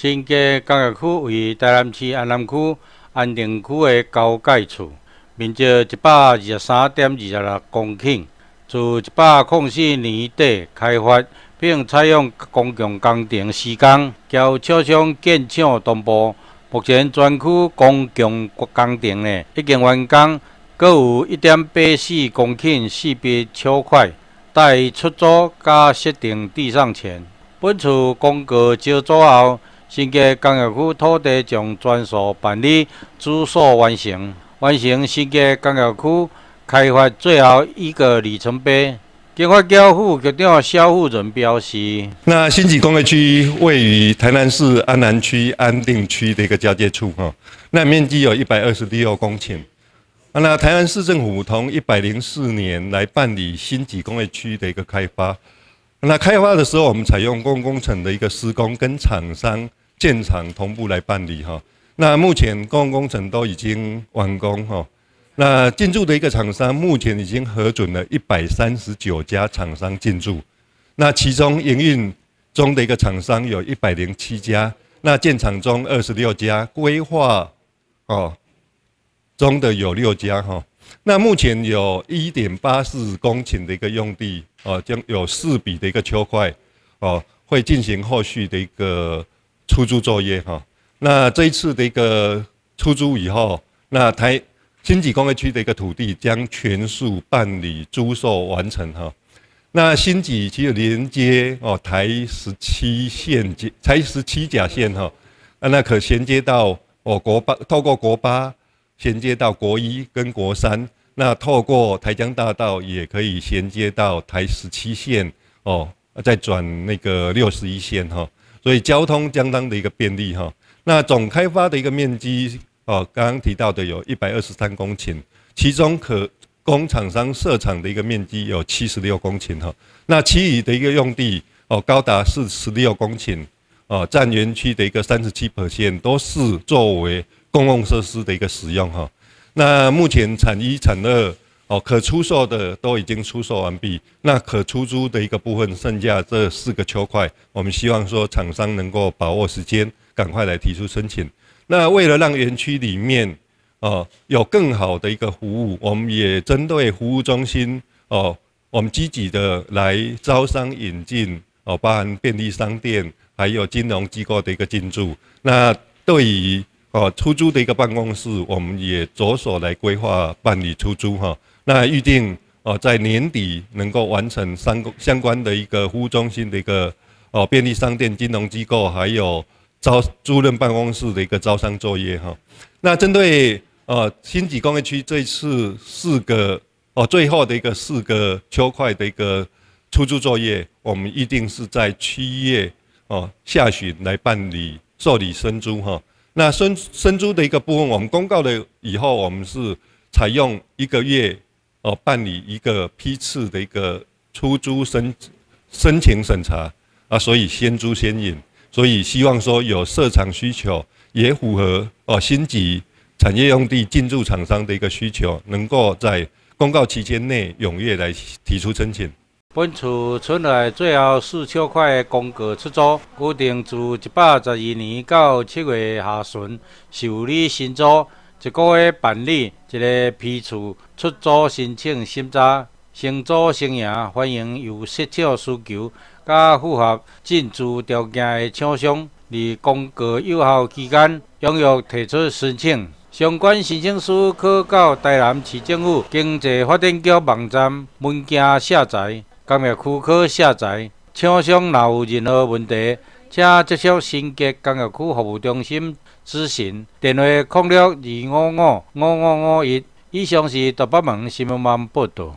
新界工业区为台南市安南区安定区的交界处，面积一百二十三点二十六公顷，自一百零四年底开发，并采用公共工程施工，交招商建厂同步。目前全区公共工程呢已经完工，各有一点八四公顷四百超块待出租，加设定地上权。本次公告招租后，新界工业区土地将专属办理至所完成，完成新界工业区开发最后一个里程碑。地块交付局条交富人标识。那新址工业区位于台南市安南区安定区的一个交界处，哈，那面积有一百二十六公顷。那台南市政府从一百零四年来办理新址工业区的一个开发。那开发的时候，我们采用公工程的一个施工跟厂商。建厂同步来办理哈，那目前公共工程都已经完工哈，那进驻的一个厂商目前已经核准了一百三十九家厂商进驻，那其中营运中的一个厂商有一百零七家，那建厂中二十六家，规划哦中的有六家哈，那目前有一点八四公顷的一个用地哦，将有四笔的一个区块哦，会进行后续的一个。出租作业哈，那这一次的一个出租以后，那台新址工业区的一个土地将全数办理租售完成哈。那新址其实连接哦台十七线、台十七甲线哈，那那可衔接到哦国八，透过国八衔接到国一跟国三，那透过台江大道也可以衔接到台十七线哦，再转那个六十一线哈。所以交通相当的一个便利哈，那总开发的一个面积哦，刚刚提到的有一百二十三公顷，其中可供厂商设厂的一个面积有七十六公顷哈，那其余的一个用地哦高达四十六公顷哦，占园区的一个三十七%，都是作为公共设施的一个使用哈，那目前产一产二。哦，可出售的都已经出售完毕，那可出租的一个部分，剩下这四个区块，我们希望说厂商能够把握时间，赶快来提出申请。那为了让园区里面哦有更好的一个服务，我们也针对服务中心哦，我们积极的来招商引进哦，包含便利商店，还有金融机构的一个进驻。那对于哦，出租的一个办公室，我们也着手来规划办理出租哈。那预定哦，在年底能够完成三个相关的一个服务中心的一个哦便利商店、金融机构，还有招租赁办公室的一个招商作业哈。那针对呃新址工业区这次四个哦最后的一个四个区块的一个出租作业，我们预定是在七月哦下旬来办理受理申租哈。那生生租的一个部分，我们公告了以后，我们是采用一个月，呃，办理一个批次的一个出租申申请审查啊，所以先租先引，所以希望说有市场需求，也符合哦新级产业用地进驻厂商的一个需求，能够在公告期间内踊跃来提出申请。本厝出来最后四千块的公告出租，固定自一百十二年到七月下旬受理新租，一个月办理一个批次出租申请审查。承租生意欢迎有需求需求，佮符合进驻条件的厂商，伫公告有效期间踊跃提出申请。相关申请书可到台南市政府经济发展局网站文件下载。工业区可下载。厂商若有任何问题，请直接新接工业区服务中心咨询，电话：空六二五五五五五一。以上是大北门新闻网报道。